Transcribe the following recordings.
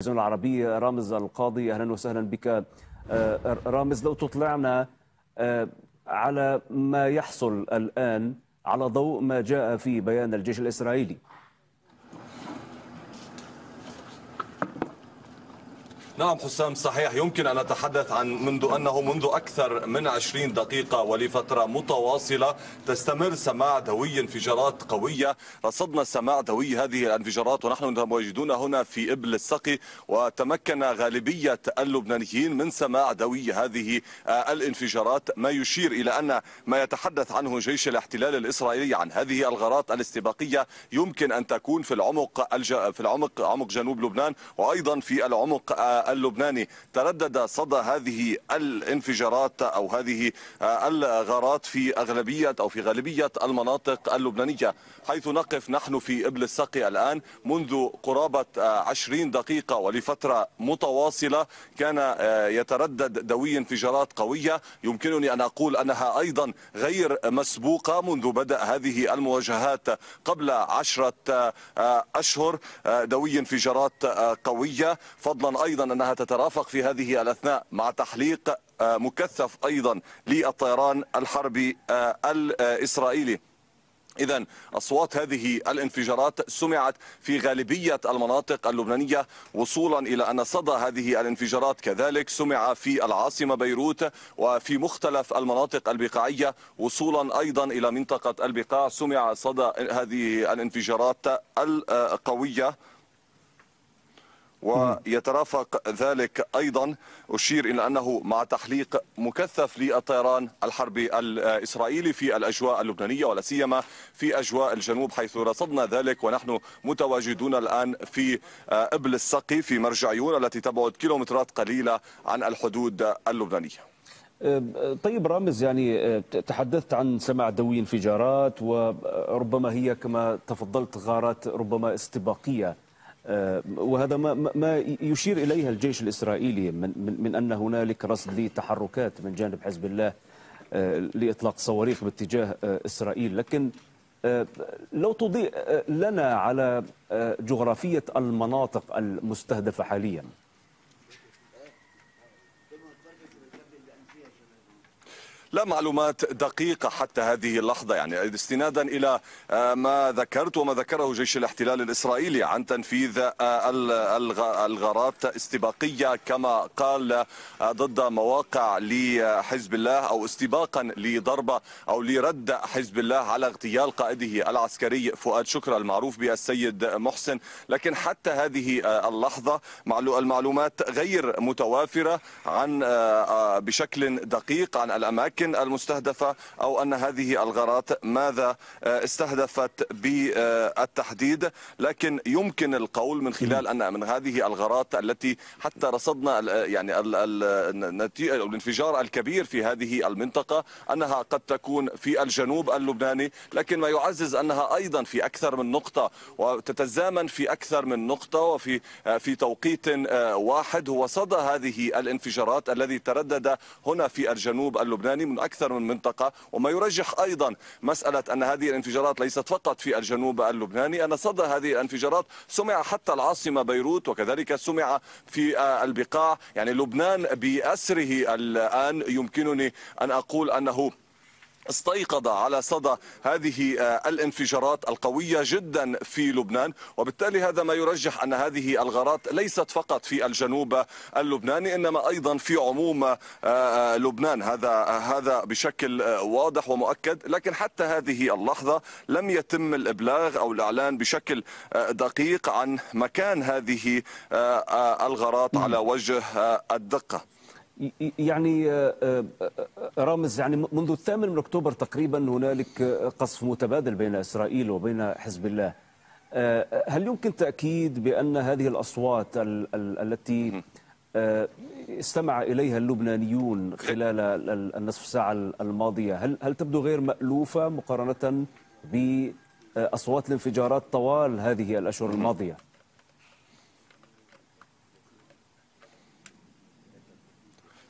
التلفزيون العربي رامز القاضي اهلا وسهلا بك آه، آه، رامز لو تطلعنا آه، على ما يحصل الان على ضوء ما جاء في بيان الجيش الاسرائيلي نعم حسام صحيح يمكن أن نتحدث عن منذ أنه منذ أكثر من 20 دقيقة ولفترة متواصلة تستمر سماع دوي انفجارات قوية رصدنا سماع دوي هذه الانفجارات ونحن متواجدون هنا في إبل السقي وتمكن غالبية اللبنانيين من سماع دوي هذه آه، الانفجارات ما يشير إلى أن ما يتحدث عنه جيش الاحتلال الإسرائيلي عن هذه الغارات الاستباقية يمكن أن تكون في العمق في العمق عمق جنوب لبنان وأيضا في العمق آه، اللبناني تردد صدى هذه الانفجارات أو هذه آه، الغارات في أغلبية أو في غالبية المناطق اللبنانية حيث نقف نحن في إبل السقي الآن منذ قرابة 20 آه، دقيقة ولفترة متواصلة كان آه، يتردد دوي انفجارات قوية يمكنني أن أقول أنها أيضا غير مسبوقة منذ بدأ هذه المواجهات قبل عشرة أشهر دوي انفجارات قوية فضلا أيضا أنها تترافق في هذه الأثناء مع تحليق آه، مكثف أيضا للطيران الحربي آه، الإسرائيلي إذا أصوات هذه الانفجارات سمعت في غالبية المناطق اللبنانية وصولا إلى أن صدى هذه الانفجارات كذلك سمع في العاصمة بيروت وفي مختلف المناطق البقاعية وصولا أيضا إلى منطقة البقاع سمع صدى هذه الانفجارات القوية ويترافق ذلك أيضا أشير إلى أنه مع تحليق مكثف للطيران الحربي الإسرائيلي في الأجواء اللبنانية ولا سيما في أجواء الجنوب حيث رصدنا ذلك ونحن متواجدون الآن في آه، إبل السقي في مرجع يون التي تبعد كيلومترات قليلة عن الحدود اللبنانية آه، طيب رامز يعني آه، تحدثت عن سماع دوي انفجارات وربما هي كما تفضلت غارات ربما استباقية آه، وهذا ما, ما يشير إليها الجيش الإسرائيلي من, من, من أن هنالك رصد لتحركات من جانب حزب الله آه، لإطلاق صواريخ باتجاه آه، إسرائيل لكن لو تضيء لنا على جغرافية المناطق المستهدفة حالياً لا معلومات دقيقة حتى هذه اللحظة يعني استنادا إلى آه، ما ذكرت وما ذكره جيش الاحتلال الإسرائيلي عن تنفيذ آه، الغارات استباقية كما قال آه، ضد مواقع لحزب الله أو استباقا لضربة أو لرد حزب الله على اغتيال قائده العسكري فؤاد شكرا المعروف بالسيد محسن لكن حتى هذه اللحظة المعلومات غير متوافرة عن بشكل دقيق عن الأماكن السكن المستهدفة أو أن هذه الغارات ماذا آه، استهدفت بالتحديد لكن يمكن القول من خلال أن من هذه الغارات التي حتى رصدنا آه، يعني النتيجة أو الانفجار الكبير في هذه المنطقة أنها قد تكون في الجنوب اللبناني لكن ما يعزز أنها أيضا في أكثر من نقطة وتتزامن في أكثر من نقطة وفي آه، في توقيت واحد هو صدى هذه الانفجارات الذي تردد هنا في الجنوب اللبناني من اكثر من منطقه وما يرجح ايضا مساله ان هذه الانفجارات ليست فقط في الجنوب اللبناني ان صدى هذه الانفجارات سمع حتى العاصمه بيروت وكذلك سمع في آه، البقاع يعني لبنان باسره الان يمكنني ان اقول انه استيقظ على صدى هذه آه، الانفجارات القوية جدا في لبنان وبالتالي هذا ما يرجح أن هذه الغارات ليست فقط في الجنوب اللبناني إنما أيضا في عموم آه، آه، لبنان هذا هذا بشكل واضح ومؤكد لكن حتى هذه اللحظة لم يتم الإبلاغ أو الإعلان بشكل دقيق عن مكان هذه الغارات نعم. على وجه الدقة يعني رامز يعني منذ الثامن من اكتوبر تقريبا هنالك آه، قصف متبادل بين اسرائيل وبين حزب الله آه، آه، هل يمكن تاكيد بان هذه الاصوات ال ال التي استمع اليها اللبنانيون خلال النصف ساعه الماضيه هل هل تبدو غير مالوفه مقارنه باصوات الانفجارات طوال هذه الاشهر الماضيه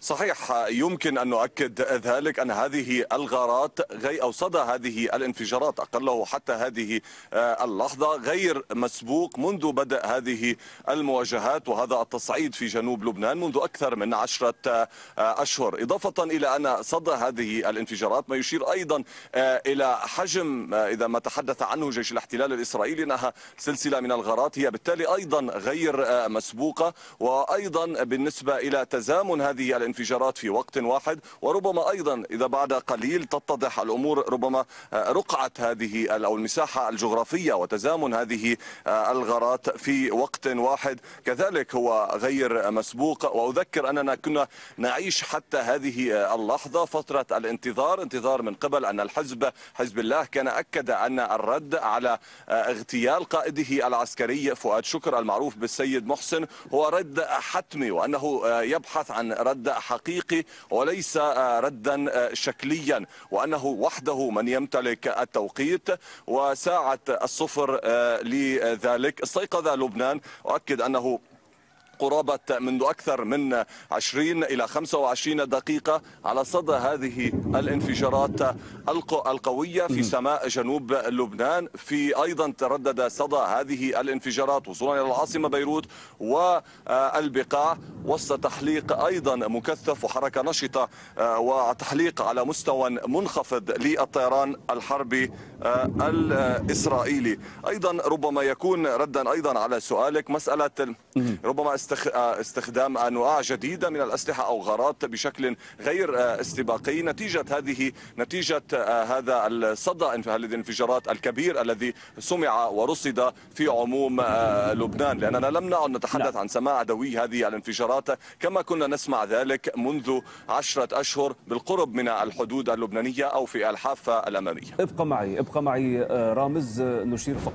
صحيح يمكن ان نؤكد ذلك ان هذه الغارات غي او صدى هذه الانفجارات اقله حتى هذه آه، اللحظه غير مسبوق منذ بدا هذه المواجهات وهذا التصعيد في جنوب لبنان منذ اكثر من عشره آه، اشهر اضافه الى ان صدى هذه الانفجارات ما يشير ايضا آه، الى حجم اذا ما تحدث عنه جيش الاحتلال الاسرائيلي انها سلسله من الغارات هي بالتالي ايضا غير مسبوقه وايضا بالنسبه الى تزامن هذه انفجارات في وقت واحد وربما أيضا إذا بعد قليل تتضح الأمور ربما آه، رقعة هذه أو المساحة الجغرافية وتزامن هذه آه، الغارات في وقت واحد كذلك هو غير مسبوق وأذكر أننا كنا نعيش حتى هذه آه، اللحظة فترة الانتظار انتظار من قبل أن الحزب حزب الله كان أكد أن الرد على اغتيال قائده العسكري فؤاد شكر المعروف بالسيد محسن هو رد حتمي وأنه يبحث عن رد حقيقي وليس آه، ردا آه، شكليا وأنه وحده من يمتلك التوقيت وساعة الصفر آه، لذلك استيقظ لبنان أؤكد أنه قرابة منذ أكثر من 20 إلى 25 دقيقة على صدى هذه الانفجارات القوية في سماء جنوب لبنان في أيضا تردد صدى هذه الانفجارات وصولا إلى العاصمة بيروت والبقاع وسط تحليق أيضا مكثف وحركة نشطة آه، وتحليق على مستوى منخفض للطيران الحربي آه، الإسرائيلي أيضا ربما يكون ردا أيضا على سؤالك مسألة ربما استخ... آه، استخدام أنواع جديدة من الأسلحة أو غارات بشكل غير آه، استباقي نتيجة هذه نتيجة آه، هذا الصدى هذه الانفجارات الكبير الذي سمع ورصد في عموم لبنان لأننا لم نعد نتحدث نعم. عن سماع دوي هذه الانفجارات كما كنا نسمع ذلك منذ عشرة أشهر بالقرب من الحدود اللبنانية أو في الحافة الأمامية ابقى معي ابقى معي رامز نشير فقط